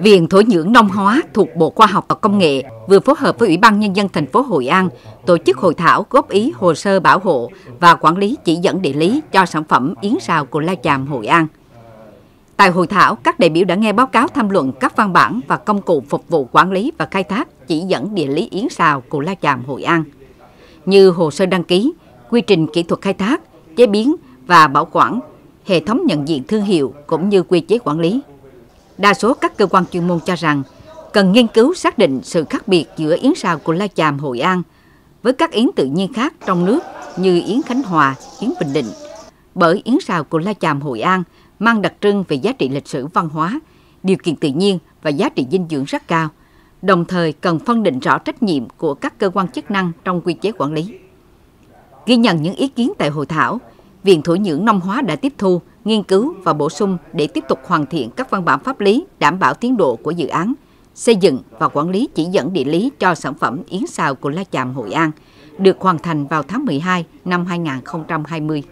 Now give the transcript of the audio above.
Viện Thổ nhưỡng Nông hóa thuộc Bộ Khoa học và Công nghệ vừa phối hợp với Ủy ban Nhân dân thành phố Hội An tổ chức hội thảo góp ý hồ sơ bảo hộ và quản lý chỉ dẫn địa lý cho sản phẩm yến rào của La Chàm Hội An. Tại hội thảo, các đại biểu đã nghe báo cáo tham luận các văn bản và công cụ phục vụ quản lý và khai thác chỉ dẫn địa lý yến xào của La Chàm Hội An, như hồ sơ đăng ký, quy trình kỹ thuật khai thác, chế biến và bảo quản, hệ thống nhận diện thương hiệu cũng như quy chế quản lý. Đa số các cơ quan chuyên môn cho rằng cần nghiên cứu xác định sự khác biệt giữa yến sào của La Chàm Hội An với các yến tự nhiên khác trong nước như yến Khánh Hòa, yến Bình Định. Bởi yến sào của La Chàm Hội An mang đặc trưng về giá trị lịch sử văn hóa, điều kiện tự nhiên và giá trị dinh dưỡng rất cao, đồng thời cần phân định rõ trách nhiệm của các cơ quan chức năng trong quy chế quản lý. Ghi nhận những ý kiến tại hội thảo, Viện Thổ nhưỡng Nông hóa đã tiếp thu nghiên cứu và bổ sung để tiếp tục hoàn thiện các văn bản pháp lý đảm bảo tiến độ của dự án, xây dựng và quản lý chỉ dẫn địa lý cho sản phẩm yến xào của La Chạm Hội An, được hoàn thành vào tháng 12 năm 2020.